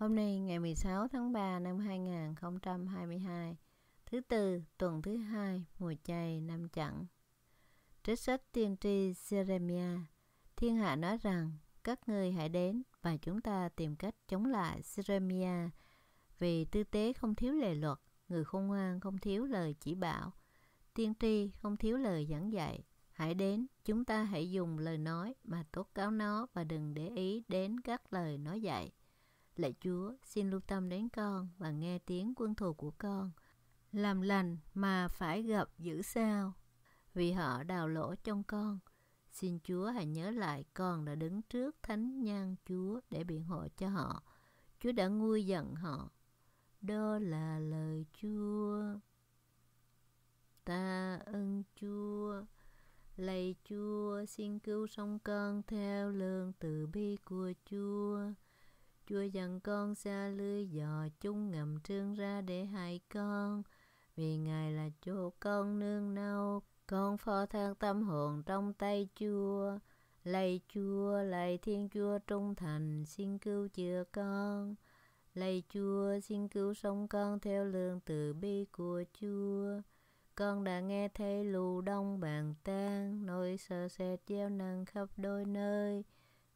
Hôm nay ngày 16 tháng 3 năm 2022, thứ tư, tuần thứ hai, mùa chay năm chẵn. Trích sách tiên tri Jeremiah, thiên hạ nói rằng các ngươi hãy đến và chúng ta tìm cách chống lại Jeremiah vì tư tế không thiếu lề luật, người khôn ngoan không thiếu lời chỉ bảo, tiên tri không thiếu lời giảng dạy. Hãy đến, chúng ta hãy dùng lời nói mà tố cáo nó và đừng để ý đến các lời nói dạy. Lạy Chúa, xin lưu tâm đến con và nghe tiếng quân thù của con. Làm lành mà phải gặp dữ sao? Vì họ đào lỗ trong con. Xin Chúa hãy nhớ lại con đã đứng trước thánh nhan Chúa để biện hộ cho họ. Chúa đã nguôi giận họ. Đó là lời Chúa. Ta ơn Chúa. Lạy Chúa, xin cứu sống con theo lương từ bi của Chúa. Chúa dặn con xa lưới giò chúng ngầm trương ra để hại con Vì Ngài là chỗ con nương nâu Con phó thác tâm hồn trong tay Chúa Lạy Chúa, lạy Thiên Chúa trung thành Xin cứu chữa con Lạy Chúa, xin cứu sống con theo lương từ bi của Chúa con đã nghe thấy lù đông bàn tan nỗi sợ sệt gieo nặng khắp đôi nơi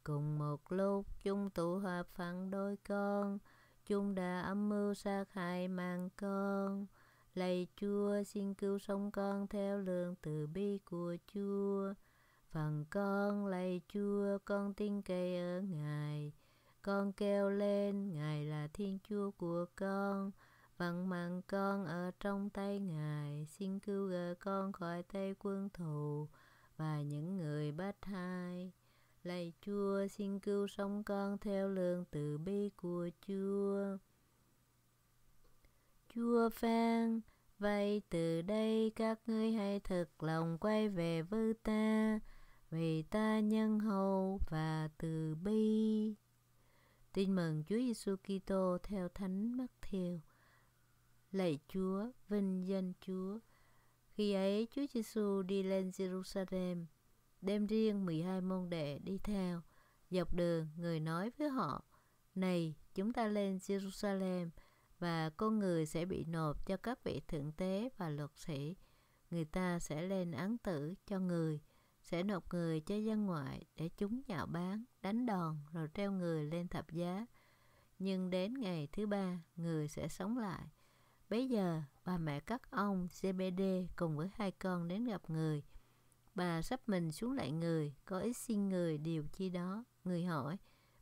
Cùng một lúc chúng tụ hợp phận đôi con, chúng đã âm mưu sát hại mạng con. Lạy Chúa xin cứu sống con theo lượng từ bi của Chúa. Phần con lạy Chúa, con tin cậy ở Ngài. Con kêu lên, Ngài là Thiên Chúa của con. Vận mạng con ở trong tay Ngài, xin cứu gỡ con khỏi tay quân thù và những người bất hai. Lạy Chúa, xin cứu sống con theo lương từ bi của Chúa. Chúa phan vậy từ đây các ngươi hãy thật lòng quay về với ta, vì ta nhân hậu và từ bi. Tin mừng Chúa Giêsu Kitô theo Thánh Mắc Thiều. Lạy Chúa, vinh danh Chúa. Khi ấy Chúa Giêsu đi lên Jerusalem, đem riêng 12 môn đệ đi theo. Dọc đường, người nói với họ, Này, chúng ta lên Jerusalem, và con người sẽ bị nộp cho các vị thượng tế và luật sĩ. Người ta sẽ lên án tử cho người, sẽ nộp người cho dân ngoại để chúng nhạo báng, đánh đòn rồi treo người lên thập giá. Nhưng đến ngày thứ ba, người sẽ sống lại. Bây giờ, bà mẹ các ông CBD cùng với hai con đến gặp người – Bà sắp mình xuống lại người, có ít xin người điều chi đó. Người hỏi,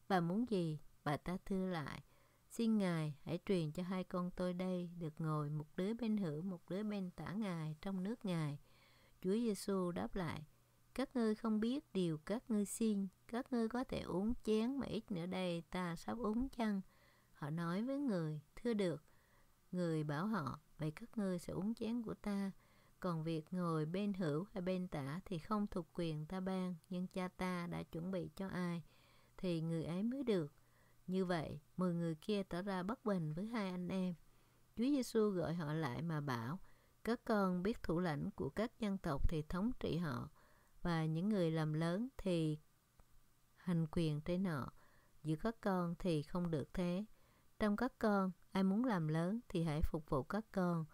bà muốn gì? Bà ta thưa lại, xin Ngài hãy truyền cho hai con tôi đây được ngồi một đứa bên hữu, một đứa bên tả Ngài trong nước Ngài. Chúa Giêsu đáp lại, các ngươi không biết điều các ngươi xin, các ngươi có thể uống chén mà ít nữa đây ta sắp uống chăng? Họ nói với người, thưa được. Người bảo họ, vậy các ngươi sẽ uống chén của ta còn việc ngồi bên hữu hay bên tả thì không thuộc quyền ta ban, nhưng cha ta đã chuẩn bị cho ai thì người ấy mới được. Như vậy, mười người kia tỏ ra bất bình với hai anh em. Chúa Giêsu gọi họ lại mà bảo, các con biết thủ lãnh của các dân tộc thì thống trị họ, và những người làm lớn thì hành quyền trên họ. Giữa các con thì không được thế. Trong các con, ai muốn làm lớn thì hãy phục vụ các con,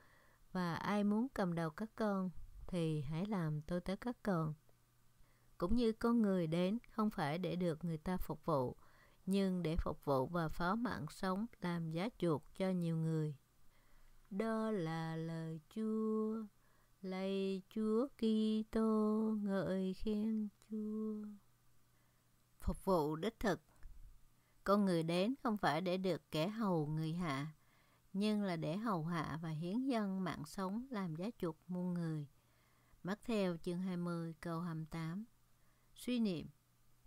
và ai muốn cầm đầu các con thì hãy làm tôi tới các con cũng như con người đến không phải để được người ta phục vụ nhưng để phục vụ và phó mạng sống làm giá chuộc cho nhiều người đó là lời chúa lạy chúa kitô ngợi khen chúa phục vụ đích thực con người đến không phải để được kẻ hầu người hạ nhưng là để hầu hạ và hiến dân mạng sống làm giá chuộc muôn người. Mắc theo chương 20 câu 28 Suy niệm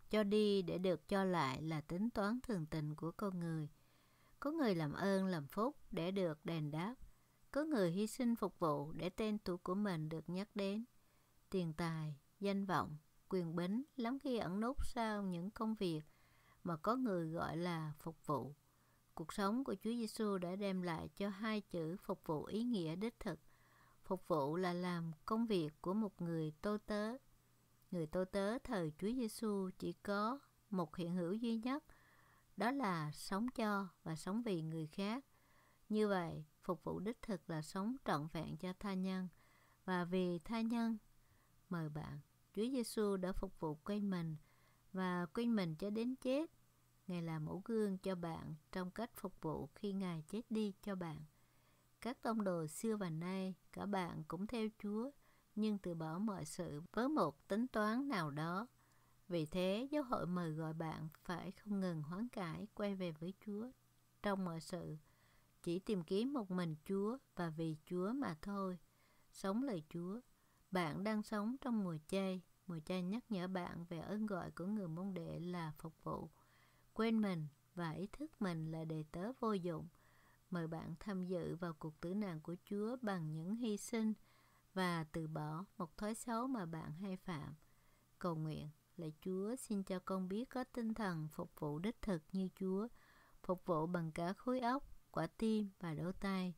Cho đi để được cho lại là tính toán thường tình của con người. Có người làm ơn làm phúc để được đền đáp. Có người hy sinh phục vụ để tên tuổi của mình được nhắc đến. Tiền tài, danh vọng, quyền bính lắm khi ẩn nút sau những công việc mà có người gọi là phục vụ. Cuộc sống của Chúa Giêsu đã đem lại cho hai chữ phục vụ ý nghĩa đích thực. Phục vụ là làm công việc của một người tô tớ. Người tô tớ thời Chúa Giêsu chỉ có một hiện hữu duy nhất, đó là sống cho và sống vì người khác. Như vậy, phục vụ đích thực là sống trọn vẹn cho tha nhân và vì tha nhân. Mời bạn, Chúa Giêsu đã phục vụ quên mình và quên mình cho đến chết Ngài là mẫu gương cho bạn trong cách phục vụ khi Ngài chết đi cho bạn. Các tông đồ xưa và nay, cả bạn cũng theo Chúa, nhưng từ bỏ mọi sự với một tính toán nào đó. Vì thế, giáo hội mời gọi bạn phải không ngừng hoán cải quay về với Chúa trong mọi sự, chỉ tìm kiếm một mình Chúa và vì Chúa mà thôi. Sống lời Chúa, bạn đang sống trong mùa chay, mùa chay nhắc nhở bạn về ơn gọi của người môn đệ là phục vụ quên mình và ý thức mình là đầy tớ vô dụng. Mời bạn tham dự vào cuộc tử nạn của Chúa bằng những hy sinh và từ bỏ một thói xấu mà bạn hay phạm. Cầu nguyện, là Chúa xin cho con biết có tinh thần phục vụ đích thực như Chúa, phục vụ bằng cả khối óc, quả tim và đôi tay.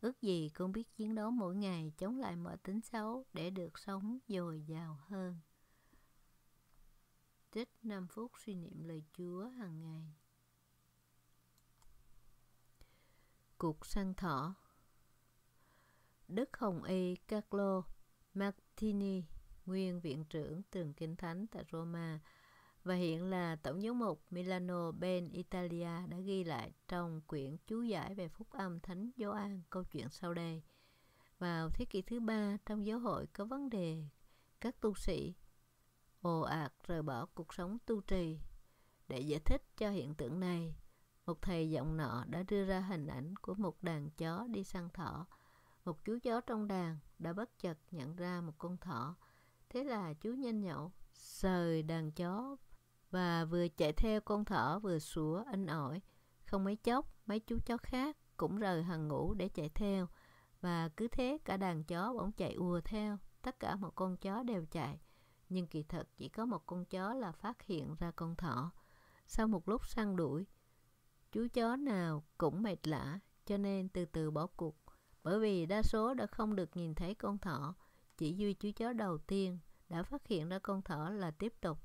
Ước gì con biết chiến đấu mỗi ngày chống lại mọi tính xấu để được sống dồi dào hơn tích 5 phút suy niệm lời Chúa hàng ngày. Cuộc săn thỏ Đức Hồng Y Carlo Martini, nguyên viện trưởng trường Kinh Thánh tại Roma và hiện là tổng giám mục Milano Ben Italia đã ghi lại trong quyển chú giải về phúc âm Thánh Gioan câu chuyện sau đây. Vào thế kỷ thứ ba, trong giáo hội có vấn đề các tu sĩ ồ ạt rời bỏ cuộc sống tu trì. Để giải thích cho hiện tượng này, một thầy giọng nọ đã đưa ra hình ảnh của một đàn chó đi săn thỏ. Một chú chó trong đàn đã bất chợt nhận ra một con thỏ. Thế là chú nhanh nhậu, sờ đàn chó và vừa chạy theo con thỏ vừa sủa anh ỏi. Không mấy chốc, mấy chú chó khác cũng rời hàng ngũ để chạy theo. Và cứ thế cả đàn chó bỗng chạy ùa theo, tất cả một con chó đều chạy nhưng kỳ thật chỉ có một con chó là phát hiện ra con thỏ. Sau một lúc săn đuổi, chú chó nào cũng mệt lạ cho nên từ từ bỏ cuộc. Bởi vì đa số đã không được nhìn thấy con thỏ, chỉ duy chú chó đầu tiên đã phát hiện ra con thỏ là tiếp tục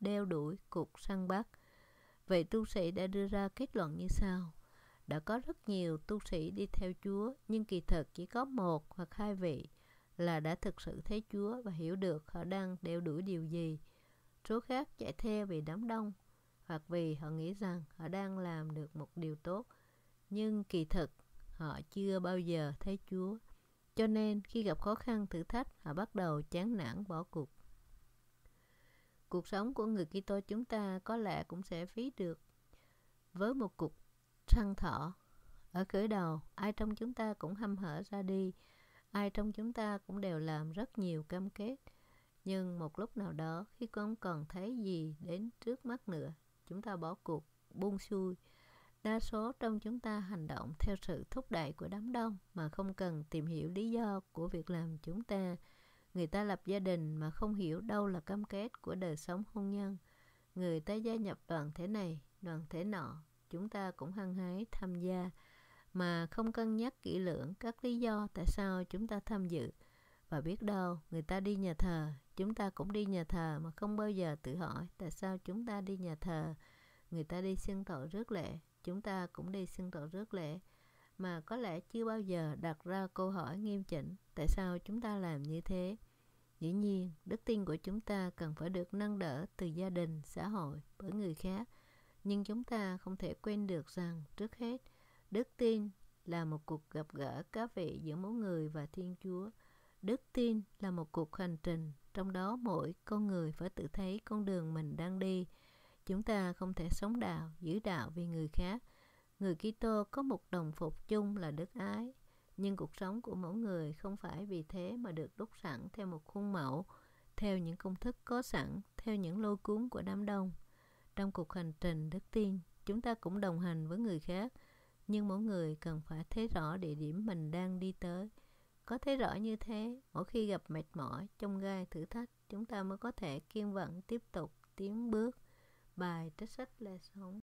đeo đuổi cuộc săn bắt. Vậy tu sĩ đã đưa ra kết luận như sau. Đã có rất nhiều tu sĩ đi theo Chúa, nhưng kỳ thực chỉ có một hoặc hai vị – là đã thực sự thấy Chúa và hiểu được họ đang đeo đuổi điều gì. Số khác chạy theo vì đám đông hoặc vì họ nghĩ rằng họ đang làm được một điều tốt. Nhưng kỳ thực, họ chưa bao giờ thấy Chúa. Cho nên khi gặp khó khăn thử thách, họ bắt đầu chán nản bỏ cuộc. Cuộc sống của người Kitô chúng ta có lẽ cũng sẽ phí được với một cuộc săn thọ. Ở khởi đầu, ai trong chúng ta cũng hâm hở ra đi ai trong chúng ta cũng đều làm rất nhiều cam kết nhưng một lúc nào đó khi không còn thấy gì đến trước mắt nữa chúng ta bỏ cuộc buông xuôi đa số trong chúng ta hành động theo sự thúc đẩy của đám đông mà không cần tìm hiểu lý do của việc làm chúng ta người ta lập gia đình mà không hiểu đâu là cam kết của đời sống hôn nhân người ta gia nhập đoàn thể này đoàn thể nọ chúng ta cũng hăng hái tham gia mà không cân nhắc kỹ lưỡng các lý do tại sao chúng ta tham dự và biết đâu người ta đi nhà thờ chúng ta cũng đi nhà thờ mà không bao giờ tự hỏi tại sao chúng ta đi nhà thờ người ta đi xưng tội rước lễ chúng ta cũng đi xưng tội rước lễ mà có lẽ chưa bao giờ đặt ra câu hỏi nghiêm chỉnh tại sao chúng ta làm như thế dĩ nhiên đức tin của chúng ta cần phải được nâng đỡ từ gia đình xã hội bởi người khác nhưng chúng ta không thể quên được rằng trước hết Đức tin là một cuộc gặp gỡ cá vị giữa mỗi người và Thiên Chúa. Đức tin là một cuộc hành trình, trong đó mỗi con người phải tự thấy con đường mình đang đi. Chúng ta không thể sống đạo, giữ đạo vì người khác. Người Kitô có một đồng phục chung là đức ái, nhưng cuộc sống của mỗi người không phải vì thế mà được đúc sẵn theo một khuôn mẫu, theo những công thức có sẵn, theo những lôi cuốn của đám đông. Trong cuộc hành trình đức tin, chúng ta cũng đồng hành với người khác – nhưng mỗi người cần phải thấy rõ địa điểm mình đang đi tới có thấy rõ như thế mỗi khi gặp mệt mỏi trong gai thử thách chúng ta mới có thể kiên vận tiếp tục tiến bước bài trích sách lê sống